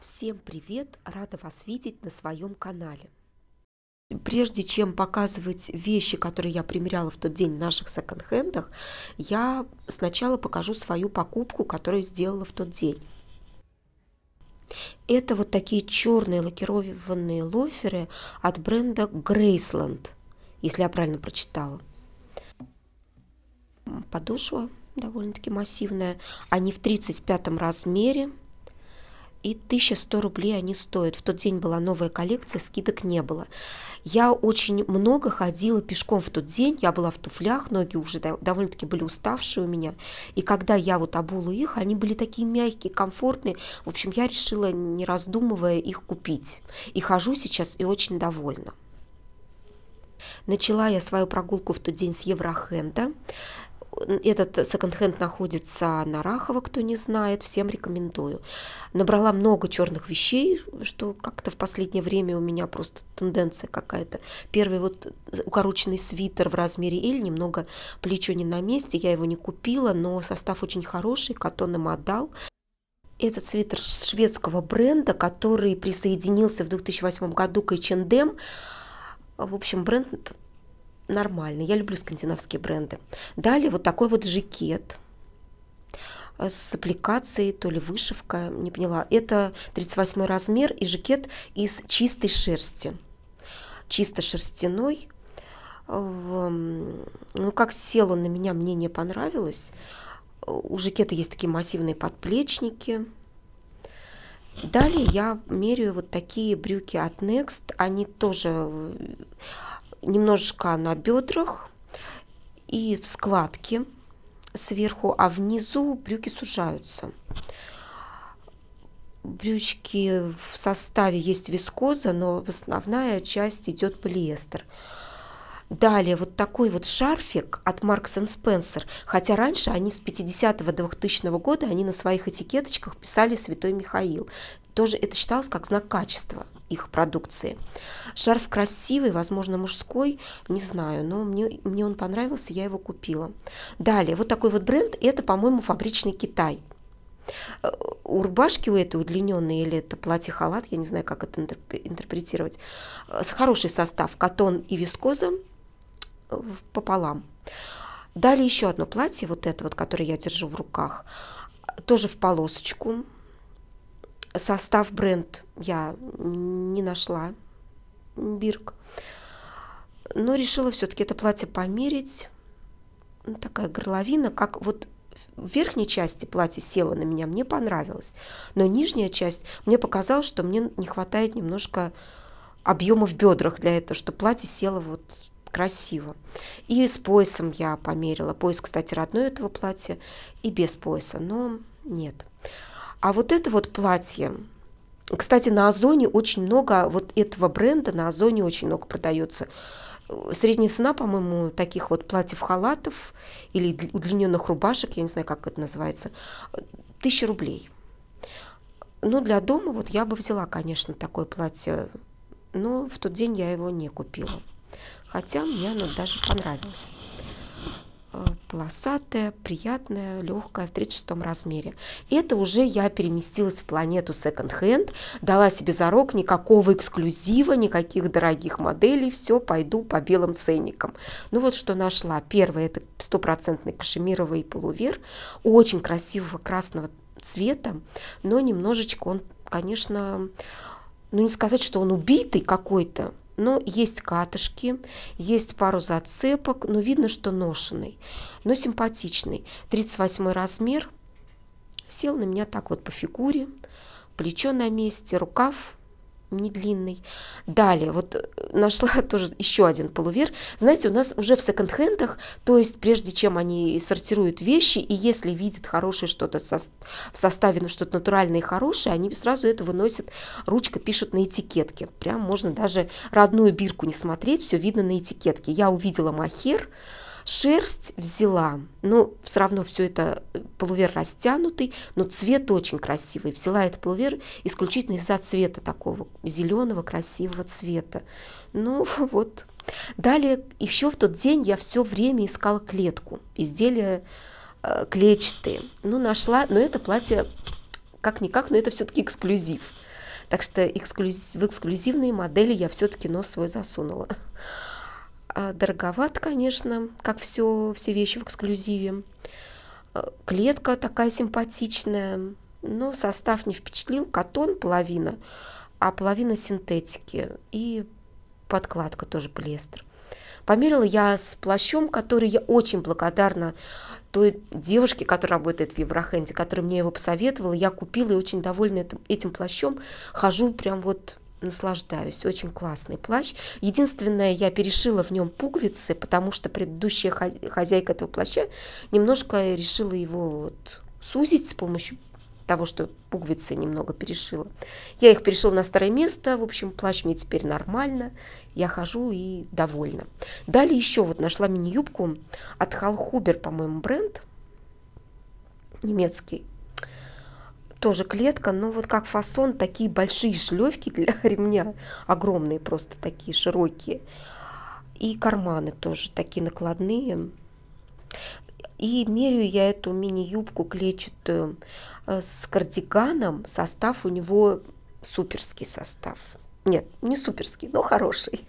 Всем привет! Рада вас видеть на своем канале. Прежде чем показывать вещи, которые я примеряла в тот день в наших секонд-хендах, я сначала покажу свою покупку, которую сделала в тот день. Это вот такие черные лакированные лоферы от бренда Graceland, если я правильно прочитала. Подошва довольно-таки массивная. Они в 35 размере и 1100 рублей они стоят. В тот день была новая коллекция, скидок не было. Я очень много ходила пешком в тот день, я была в туфлях, ноги уже довольно-таки были уставшие у меня, и когда я вот обула их, они были такие мягкие, комфортные, в общем, я решила, не раздумывая, их купить. И хожу сейчас и очень довольна. Начала я свою прогулку в тот день с Еврохенда. Этот секонд-хенд находится на Рахово, кто не знает, всем рекомендую. Набрала много черных вещей, что как-то в последнее время у меня просто тенденция какая-то. Первый вот укороченный свитер в размере L, немного плечо не на месте, я его не купила, но состав очень хороший, катон им отдал. Этот свитер шведского бренда, который присоединился в 2008 году к H&M. В общем, бренд нормальный. Я люблю скандинавские бренды. Далее вот такой вот жакет с аппликацией, то ли вышивка, не поняла. Это 38 размер и жакет из чистой шерсти. Чисто шерстяной. Ну, как сел он на меня, мне не понравилось. У жакета есть такие массивные подплечники. Далее я меряю вот такие брюки от Next. Они тоже э, немножко на бедрах и в складке сверху, а внизу брюки сужаются. Брючки в составе есть вискоза, но основная часть идет полиэстер. Далее вот такой вот шарфик от Маркс Spencer, хотя раньше они с 50-го 2000 -го года, они на своих этикеточках писали «Святой Михаил» тоже это считалось как знак качества их продукции. Шарф красивый, возможно, мужской, не знаю, но мне, мне он понравился, я его купила. Далее, вот такой вот бренд, это, по-моему, фабричный Китай. Э, у рубашки у этой удлиненной или это платье-халат, я не знаю, как это интерпретировать, э, хороший состав, катон и вискоза э, пополам. Далее еще одно платье, вот это вот, которое я держу в руках, тоже в полосочку, Состав бренд я не нашла бирк. Но решила все-таки это платье померить. Ну, такая горловина, как вот в верхней части платье села на меня, мне понравилось. Но нижняя часть, мне показалось, что мне не хватает немножко объема в бедрах для этого, что платье село вот красиво. И с поясом я померила. Пояс, кстати, родной этого платья и без пояса, но Нет. А вот это вот платье, кстати, на Озоне очень много, вот этого бренда на Озоне очень много продается. Средняя цена, по-моему, таких вот платьев-халатов или удлиненных рубашек, я не знаю, как это называется, тысяча рублей. Ну, для дома вот я бы взяла, конечно, такое платье, но в тот день я его не купила. Хотя мне оно даже понравилось. Э, полосатая, приятная, легкая в 36 размере. Это уже я переместилась в планету Second Hand, дала себе зарок никакого эксклюзива, никаких дорогих моделей, все, пойду по белым ценникам. Ну вот что нашла. Первое это стопроцентный кашемировый полувер, очень красивого красного цвета, но немножечко он, конечно, ну не сказать, что он убитый какой-то, но ну, есть катышки, есть пару зацепок, но ну, видно, что ношенный, но симпатичный. 38 размер, сел на меня так вот по фигуре, плечо на месте, рукав не длинный. Далее, вот э, нашла тоже еще один полувер. Знаете, у нас уже в секонд-хендах, то есть прежде чем они сортируют вещи, и если видят хорошее что-то со, в составе, ну что-то натуральное и хорошее, они сразу это выносят, ручка пишут на этикетке. Прям можно даже родную бирку не смотреть, все видно на этикетке. Я увидела махер, Шерсть взяла, ну, все равно все это э, полувер растянутый, но цвет очень красивый. Взяла этот полувер исключительно из-за цвета такого зеленого красивого цвета. Ну, вот. Далее, еще в тот день я все время искала клетку, изделия э, клетчатые. Ну, нашла, но это платье как-никак, но это все-таки эксклюзив. Так что эксклюзив, в эксклюзивные модели я все-таки нос свой засунула. А, дороговат, конечно, как все, все вещи в эксклюзиве. А, клетка такая симпатичная, но состав не впечатлил. Катон половина, а половина синтетики. И подкладка тоже полиэстер. Померила я с плащом, который я очень благодарна той девушке, которая работает в Еврохенде, которая мне его посоветовала. Я купила и очень довольна этим, этим плащом. Хожу прям вот наслаждаюсь. Очень классный плащ. Единственное, я перешила в нем пуговицы, потому что предыдущая хозяйка этого плаща немножко решила его вот сузить с помощью того, что пуговицы немного перешила. Я их перешила на старое место, в общем, плащ мне теперь нормально, я хожу и довольна. Далее еще вот нашла мини-юбку от Халхубер, по-моему, бренд, немецкий, тоже клетка, но вот как фасон, такие большие шлевки для ремня, огромные просто такие, широкие. И карманы тоже такие накладные. И меряю я эту мини-юбку клетчатую э, с кардиганом. Состав у него суперский состав. Нет, не суперский, но хороший.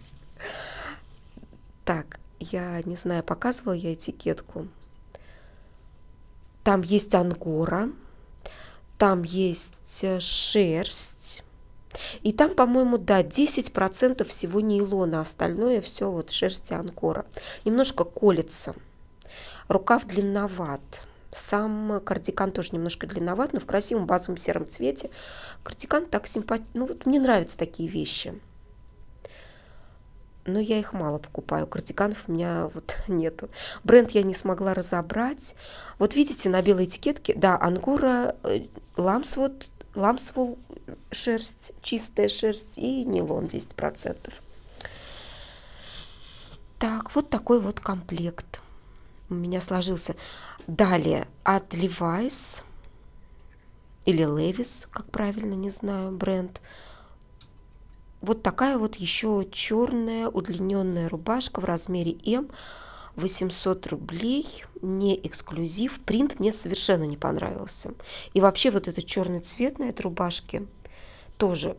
Так, я не знаю, показывала я этикетку. Там есть ангора там есть э, шерсть. И там, по-моему, да, 10% всего нейлона, остальное все вот шерсти анкора. Немножко колется. Рукав длинноват. Сам кардиган тоже немножко длинноват, но в красивом базовом сером цвете. Кардиган так симпатичный. Ну вот мне нравятся такие вещи но я их мало покупаю. Кардиганов у меня вот нету. Бренд я не смогла разобрать. Вот видите, на белой этикетке, да, ангура, э, ламсвуд, ламсвул, шерсть, чистая шерсть и нейлон 10%. Так, вот такой вот комплект у меня сложился. Далее от Levi's или Levis, как правильно, не знаю, бренд – вот такая вот еще черная удлиненная рубашка в размере М. 800 рублей, не эксклюзив. Принт мне совершенно не понравился. И вообще вот этот черный цвет на этой рубашке тоже.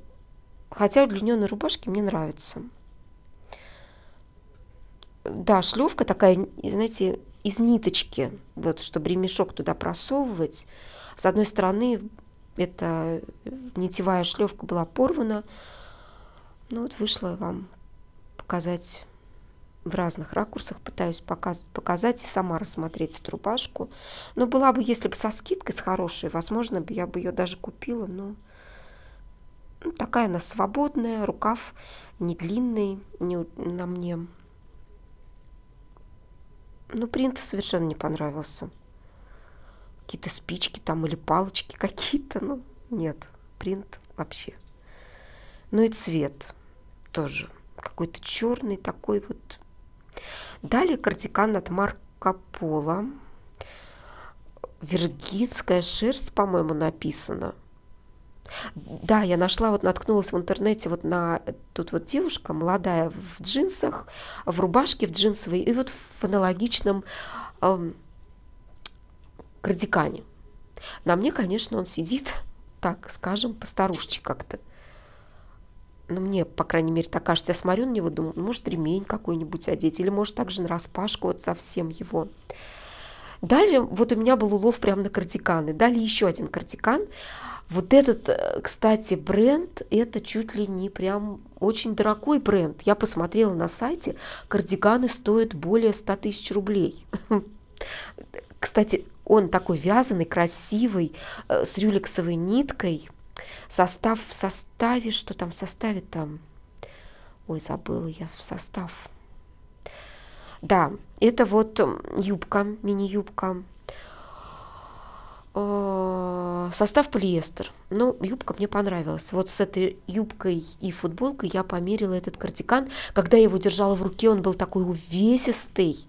Хотя удлиненные рубашки мне нравятся. Да, шлевка такая, знаете, из ниточки, вот, чтобы ремешок туда просовывать. С одной стороны, эта нитевая шлевка была порвана, ну вот вышла вам показать в разных ракурсах, пытаюсь показать, показать и сама рассмотреть эту рубашку. Но ну, была бы, если бы со скидкой, с хорошей, возможно, бы я бы ее даже купила, но ну, такая она свободная, рукав не длинный не, на мне. Ну, принт совершенно не понравился. Какие-то спички там или палочки какие-то, ну, нет, принт вообще. Ну и цвет тоже какой-то черный такой вот. Далее кардикан от Марка Пола. Виргинская шерсть, по-моему, написано. Да, я нашла, вот наткнулась в интернете вот на э, тут вот девушка молодая в джинсах, в рубашке в джинсовой и вот в аналогичном эм, кардигане. На мне, конечно, он сидит, так скажем, постарушечи как-то ну, мне, по крайней мере, так кажется, я смотрю на него, думаю, ну, может, ремень какой-нибудь одеть, или может, также на распашку вот совсем его. Далее, вот у меня был улов прямо на кардиканы. Далее еще один кардикан. Вот этот, э, кстати, бренд, это чуть ли не прям очень дорогой бренд. Я посмотрела на сайте, кардиганы стоят более 100 тысяч рублей. Кстати, он такой вязаный, красивый, э, с рюлексовой ниткой – Состав в составе, что там в составе там? Ой, забыла я, в состав. Да, это вот юбка, мини-юбка. Э, состав полиэстер. Ну, юбка мне понравилась. Вот с этой юбкой и футболкой я померила этот кардиган. Когда я его держала в руке, он был такой увесистый.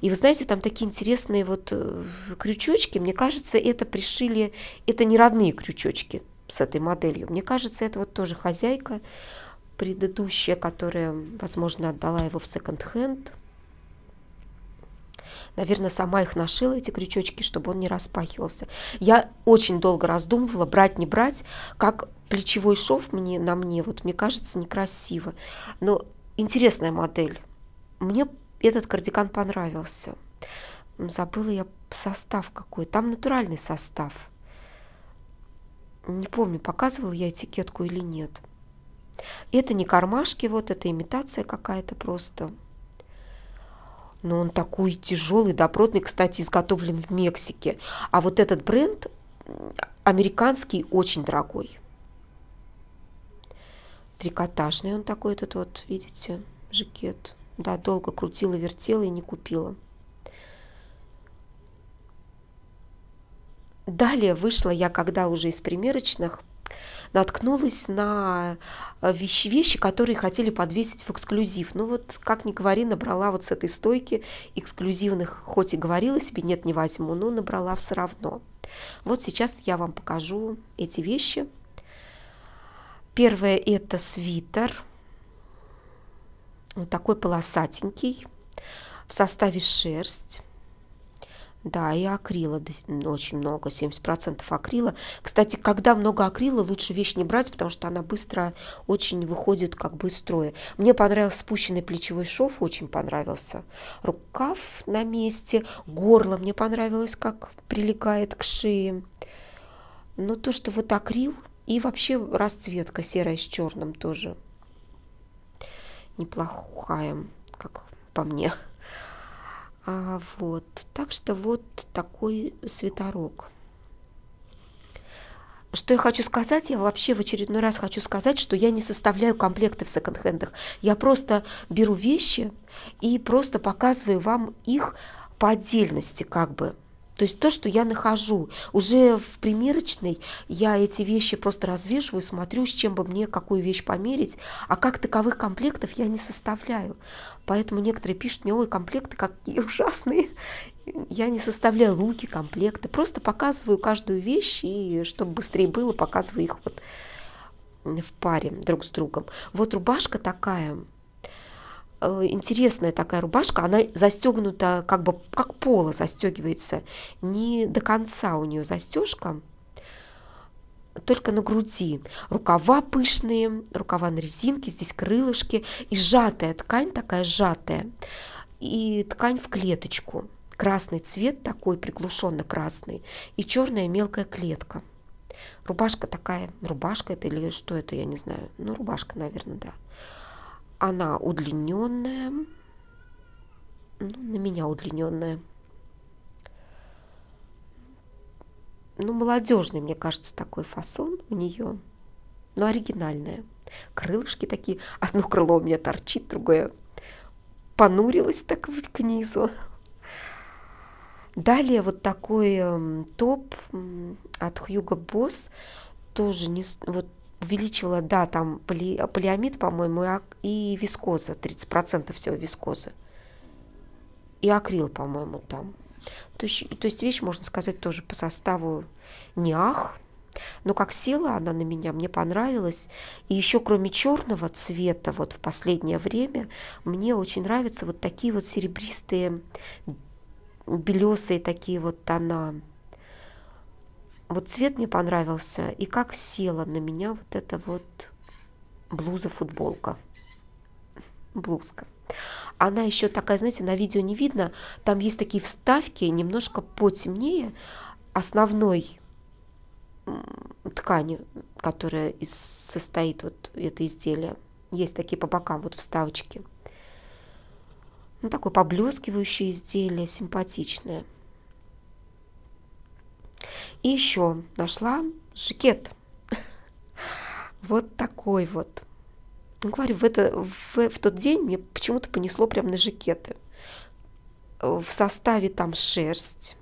И вы знаете, там такие интересные вот э, крючочки. Мне кажется, это пришили, это не родные крючочки с этой моделью. Мне кажется, это вот тоже хозяйка предыдущая, которая, возможно, отдала его в секонд-хенд. Наверное, сама их нашила, эти крючочки, чтобы он не распахивался. Я очень долго раздумывала, брать, не брать, как плечевой шов мне, на мне, вот мне кажется, некрасиво. Но интересная модель. Мне этот кардиган понравился. Забыла я состав какой. Там натуральный состав не помню, показывал я этикетку или нет. Это не кармашки, вот это имитация какая-то просто. Но он такой тяжелый, добротный, кстати, изготовлен в Мексике. А вот этот бренд американский очень дорогой. Трикотажный он такой этот вот, видите, жакет. Да, долго крутила, вертела и не купила. Далее вышла я, когда уже из примерочных, наткнулась на э, вещи, вещи, которые хотели подвесить в эксклюзив. Ну вот, как ни говори, набрала вот с этой стойки эксклюзивных, хоть и говорила себе, нет, не возьму, но набрала все равно. Вот сейчас я вам покажу эти вещи. Первое – это свитер, вот такой полосатенький, в составе шерсть. Да, и акрила очень много, 70% акрила. Кстати, когда много акрила, лучше вещь не брать, потому что она быстро очень выходит как бы из строя. Мне понравился спущенный плечевой шов, очень понравился. Рукав на месте, горло мне понравилось, как прилегает к шее. Но то, что вот акрил и вообще расцветка серая с черным тоже неплохая, как по мне. А, вот. Так что вот такой свитерок. Что я хочу сказать, я вообще в очередной раз хочу сказать, что я не составляю комплекты в секонд-хендах. Я просто беру вещи и просто показываю вам их по отдельности, как бы. То есть то, что я нахожу. Уже в примерочной я эти вещи просто развешиваю, смотрю, с чем бы мне какую вещь померить, а как таковых комплектов я не составляю. Поэтому некоторые пишут мне, ой, комплекты какие ужасные. Я не составляю луки, комплекты, просто показываю каждую вещь, и чтобы быстрее было, показываю их вот в паре друг с другом. Вот рубашка такая, Э, интересная такая рубашка, она застегнута как бы как поло застегивается, не до конца у нее застежка, только на груди. Рукава пышные, рукава на резинке, здесь крылышки и сжатая ткань такая сжатая и ткань в клеточку. Красный цвет такой приглушенно красный и черная мелкая клетка. Рубашка такая, рубашка это или что это, я не знаю. Ну, рубашка, наверное, да. Она удлиненная. Ну, на меня удлиненная. Ну, молодежный, мне кажется, такой фасон у нее. Но ну, оригинальная. Крылышки такие. Одно крыло у меня торчит, другое понурилось так к книзу. Далее вот такой эм, топ от Хьюго Босс. Тоже не... Вот увеличивала, да, там поли, полиамид, по-моему, и, и вискоза, 30% всего вискозы. И акрил, по-моему, там. То есть, то есть вещь, можно сказать, тоже по составу не ах, но как села она на меня, мне понравилась. И еще кроме черного цвета вот в последнее время мне очень нравятся вот такие вот серебристые белесые такие вот тона вот цвет мне понравился, и как села на меня вот эта вот блуза-футболка. Блузка. Она еще такая, знаете, на видео не видно, там есть такие вставки, немножко потемнее основной ткани, которая из, состоит вот это изделие. Есть такие по бокам вот вставочки. Ну, такое поблескивающее изделие, симпатичное. И еще нашла жакет. Вот такой вот. Ну, говорю, в, это, в, в тот день мне почему-то понесло прям на жакеты. В составе там шерсть.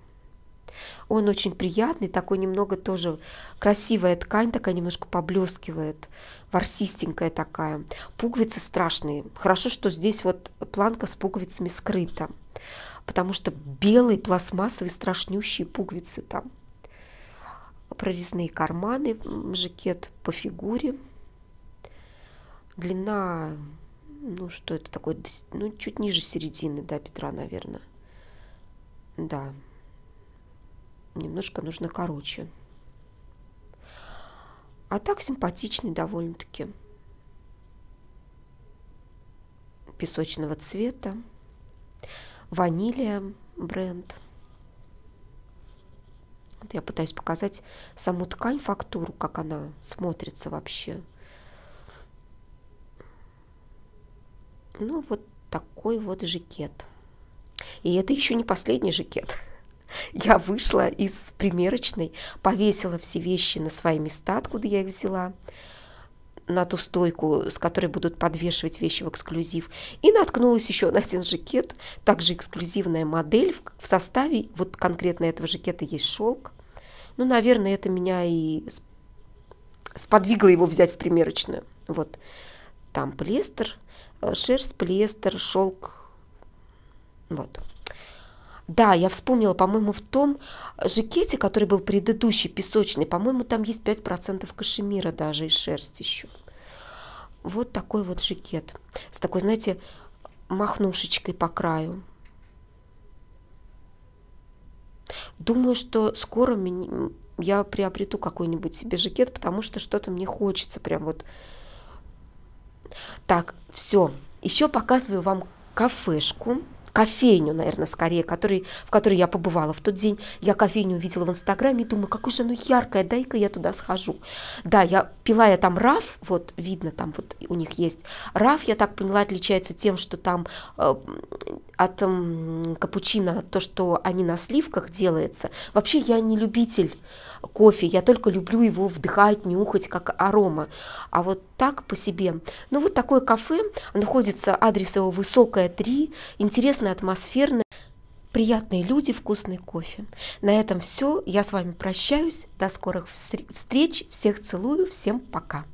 Он очень приятный, такой немного тоже красивая ткань, такая немножко поблескивает, ворсистенькая такая. Пуговицы страшные. Хорошо, что здесь вот планка с пуговицами скрыта, потому что белые пластмассовые страшнющие пуговицы там прорезные карманы, жакет по фигуре. Длина, ну что это такое, ну чуть ниже середины, да, Петра, наверное. Да, немножко нужно короче. А так симпатичный довольно-таки. Песочного цвета. Ванилия бренд. Вот я пытаюсь показать саму ткань, фактуру, как она смотрится вообще. Ну, вот такой вот жакет. И это еще не последний жакет. Я вышла из примерочной, повесила все вещи на свои места, откуда я их взяла на ту стойку, с которой будут подвешивать вещи в эксклюзив. И наткнулась еще на один жакет, также эксклюзивная модель. В составе вот конкретно этого жакета есть шелк. Ну, наверное, это меня и сподвигло его взять в примерочную. Вот там плестер, э, шерсть, плестер, шелк. Вот. Да, я вспомнила, по-моему, в том жакете, который был предыдущий, песочный, по-моему, там есть 5% кашемира даже и шерсть еще. Вот такой вот жакет. С такой, знаете, махнушечкой по краю. Думаю, что скоро я приобрету какой-нибудь себе жакет, потому что что-то мне хочется прям вот. Так, все. Еще показываю вам кафешку кофейню, наверное, скорее, который, в которой я побывала в тот день. Я кофейню увидела в Инстаграме и думаю, какой же оно яркое, дай-ка я туда схожу. Да, я пила я там раф, вот видно там вот у них есть раф, я так поняла, отличается тем, что там э, от э, капучино то, что они на сливках делается. Вообще я не любитель кофе, я только люблю его вдыхать, нюхать, как арома, а вот так по себе. Ну вот такое кафе, находится адрес его Высокая 3, интересная атмосферное, приятные люди, вкусный кофе. На этом все, я с вами прощаюсь, до скорых встреч, всех целую, всем пока.